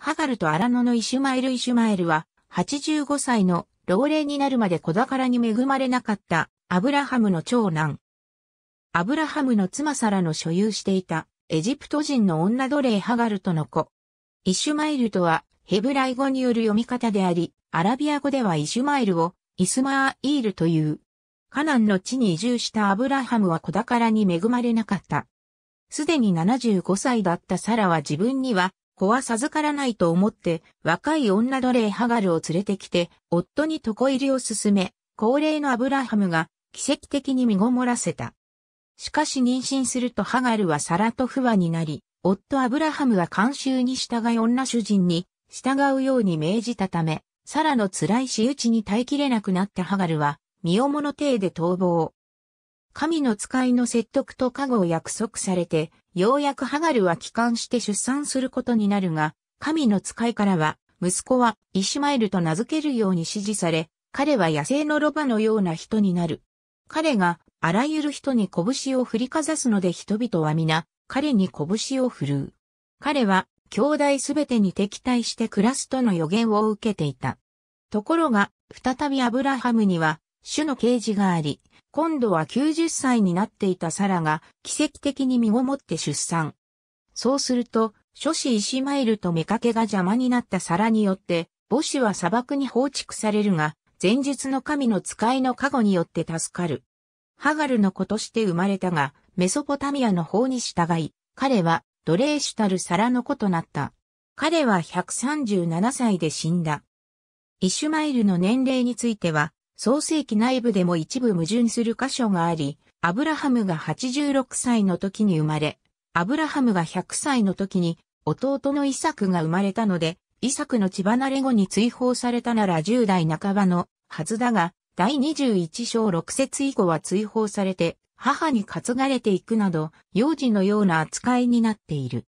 ハガルとアラノのイシュマエル・イシュマエルは、85歳の老齢になるまで子宝に恵まれなかったアブラハムの長男。アブラハムの妻サラの所有していたエジプト人の女奴隷ハガルとの子。イシュマエルとはヘブライ語による読み方であり、アラビア語ではイシュマエルをイスマーイールという。カナンの地に移住したアブラハムは子宝に恵まれなかった。すでに75歳だったサラは自分には子は授からないと思って、若い女奴隷ハガルを連れてきて、夫に床入りを進め、高齢のアブラハムが奇跡的に身ごもらせた。しかし妊娠するとハガルはサラと不和になり、夫アブラハムは慣習に従い女主人に従うように命じたため、サラの辛い仕打ちに耐えきれなくなったハガルは、身をもの体で逃亡。神の使いの説得と加護を約束されて、ようやくハガルは帰還して出産することになるが、神の使いからは、息子はイシュマエルと名付けるように指示され、彼は野生のロバのような人になる。彼があらゆる人に拳を振りかざすので人々は皆、彼に拳を振るう。彼は兄弟すべてに敵対して暮らすとの予言を受けていた。ところが、再びアブラハムには種の啓示があり、今度は90歳になっていたサラが奇跡的に身ごもって出産。そうすると、諸子イシマイルと目かけが邪魔になったサラによって、母子は砂漠に放逐されるが、前述の神の使いの加護によって助かる。ハガルの子として生まれたが、メソポタミアの方に従い、彼は奴隷主たるサラの子となった。彼は137歳で死んだ。イシュマイルの年齢については、創世記内部でも一部矛盾する箇所があり、アブラハムが86歳の時に生まれ、アブラハムが100歳の時に弟のイサクが生まれたので、イサクの血離れ後に追放されたなら10代半ばのはずだが、第21章6節以降は追放されて、母に担がれていくなど、幼児のような扱いになっている。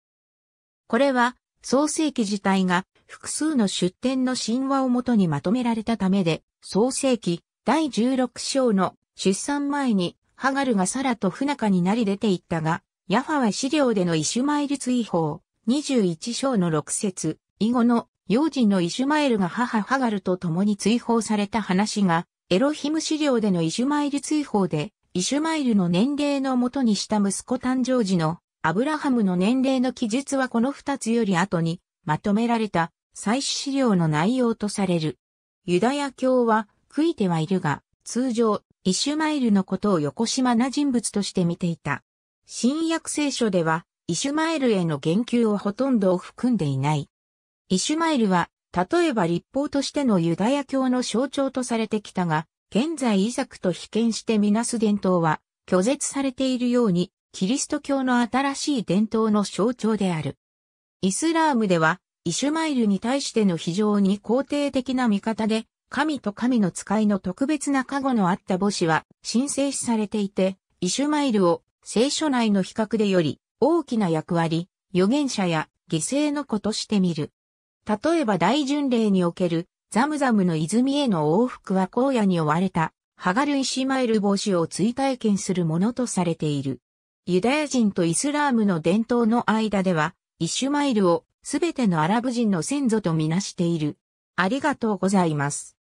これは、創世記自体が複数の出典の神話をもとにまとめられたためで、創世記第16章の出産前にハガルがサラと不仲になり出ていったが、ヤファは資料でのイシュマエル追放21章の6節以後の幼児のイシュマエルが母ハガルと共に追放された話が、エロヒム資料でのイシュマエル追放で、イシュマエルの年齢のもとにした息子誕生時のアブラハムの年齢の記述はこの二つより後にまとめられた最資資料の内容とされる。ユダヤ教は悔いてはいるが、通常、イシュマエルのことを横島な人物として見ていた。新約聖書では、イシュマエルへの言及をほとんど含んでいない。イシュマエルは、例えば立法としてのユダヤ教の象徴とされてきたが、現在イザクと被見してみなす伝統は、拒絶されているように、キリスト教の新しい伝統の象徴である。イスラームでは、イシュマイルに対しての非常に肯定的な見方で、神と神の使いの特別な加護のあった母子は神聖視されていて、イシュマイルを聖書内の比較でより大きな役割、預言者や犠牲の子として見る。例えば大巡礼におけるザムザムの泉への往復は荒野に追われたハガル・イシュマイル母子を追体験するものとされている。ユダヤ人とイスラームの伝統の間では、イシュマイルをすべてのアラブ人の先祖とみなしている。ありがとうございます。